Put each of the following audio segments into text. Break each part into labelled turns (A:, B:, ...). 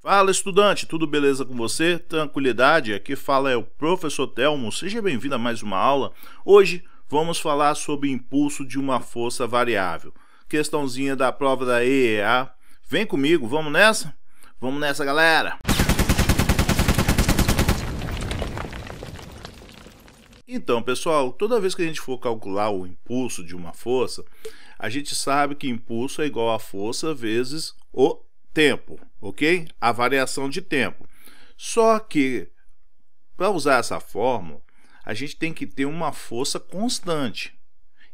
A: Fala estudante, tudo beleza com você? Tranquilidade? Aqui fala é o professor Telmo. Seja bem-vindo a mais uma aula. Hoje vamos falar sobre impulso de uma força variável. Questãozinha da prova da EEA. Vem comigo, vamos nessa? Vamos nessa, galera. Então, pessoal, toda vez que a gente for calcular o impulso de uma força, a gente sabe que impulso é igual a força vezes o tempo, ok? A variação de tempo. Só que para usar essa fórmula, a gente tem que ter uma força constante.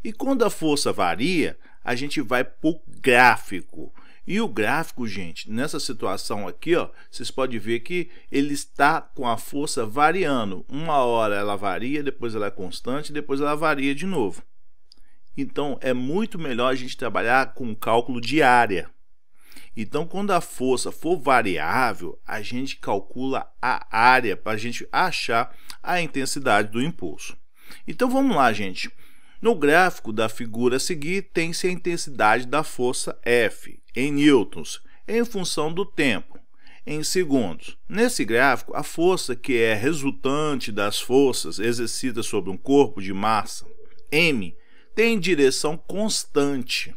A: E quando a força varia, a gente vai para o gráfico. E o gráfico, gente, nessa situação aqui, ó, vocês podem ver que ele está com a força variando. Uma hora ela varia, depois ela é constante, depois ela varia de novo. Então é muito melhor a gente trabalhar com cálculo de área. Então, quando a força for variável, a gente calcula a área para a gente achar a intensidade do impulso. Então, vamos lá, gente. No gráfico da figura a seguir, tem-se a intensidade da força F, em newtons, em função do tempo, em segundos. Nesse gráfico, a força que é resultante das forças exercidas sobre um corpo de massa, M, tem direção constante.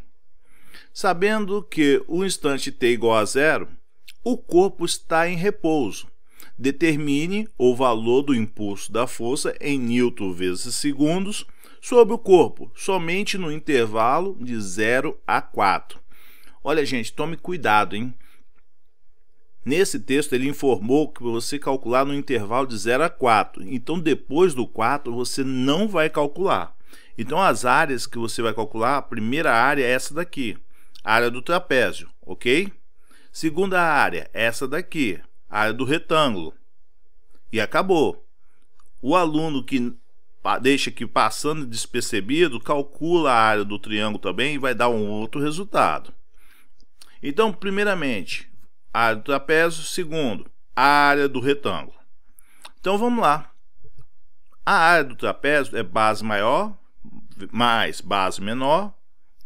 A: Sabendo que o instante t igual a zero, o corpo está em repouso. Determine o valor do impulso da força em newton vezes segundos sobre o corpo, somente no intervalo de 0 a 4. Olha, gente, tome cuidado, hein? Nesse texto ele informou que você calcular no intervalo de 0 a 4. Então depois do 4 você não vai calcular. Então as áreas que você vai calcular, a primeira área é essa daqui área do trapézio, ok? Segunda área, essa daqui, área do retângulo. E acabou. O aluno que deixa que passando despercebido, calcula a área do triângulo também e vai dar um outro resultado. Então, primeiramente, área do trapézio, segundo, área do retângulo. Então vamos lá. A área do trapézio é base maior mais base menor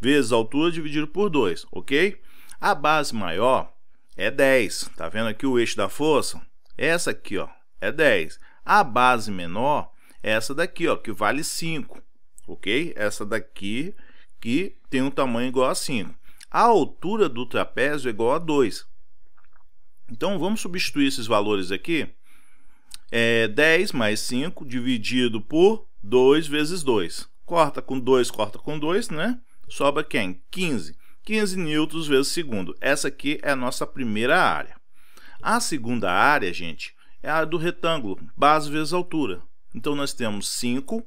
A: vezes a altura dividido por 2, ok? A base maior é 10, tá vendo aqui o eixo da força? Essa aqui, ó, é 10. A base menor é essa daqui, ó, que vale 5, ok? Essa daqui que tem um tamanho igual a 5. A altura do trapézio é igual a 2. Então, vamos substituir esses valores aqui. É 10 mais 5 dividido por 2 vezes 2. Corta com 2, corta com 2, né? sobra quem? 15. 15 newtons vezes segundo. Essa aqui é a nossa primeira área. A segunda área, gente, é a do retângulo, base vezes altura. Então, nós temos 5,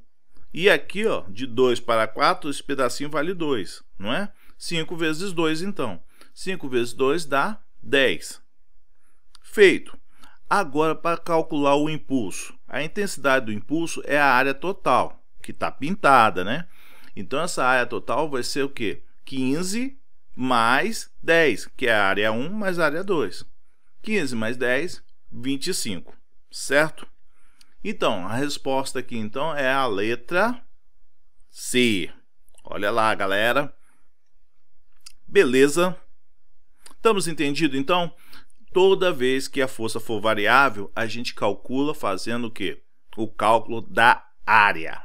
A: e aqui, ó, de 2 para 4, esse pedacinho vale 2, não é? 5 vezes 2, então. 5 vezes 2 dá 10. Feito. Agora, para calcular o impulso. A intensidade do impulso é a área total, que está pintada, né? Então essa área total vai ser o quê? 15 mais 10, que é a área 1 mais a área 2. 15 mais 10, 25, certo? Então, a resposta aqui então é a letra C. Olha lá, galera. Beleza? Estamos entendido então? Toda vez que a força for variável, a gente calcula fazendo o quê? O cálculo da área.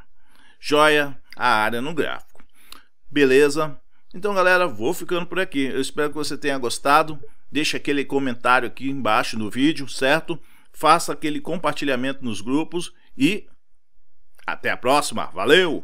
A: Joia? a área no gráfico. Beleza? Então, galera, vou ficando por aqui. Eu espero que você tenha gostado. Deixe aquele comentário aqui embaixo no vídeo, certo? Faça aquele compartilhamento nos grupos e até a próxima. Valeu!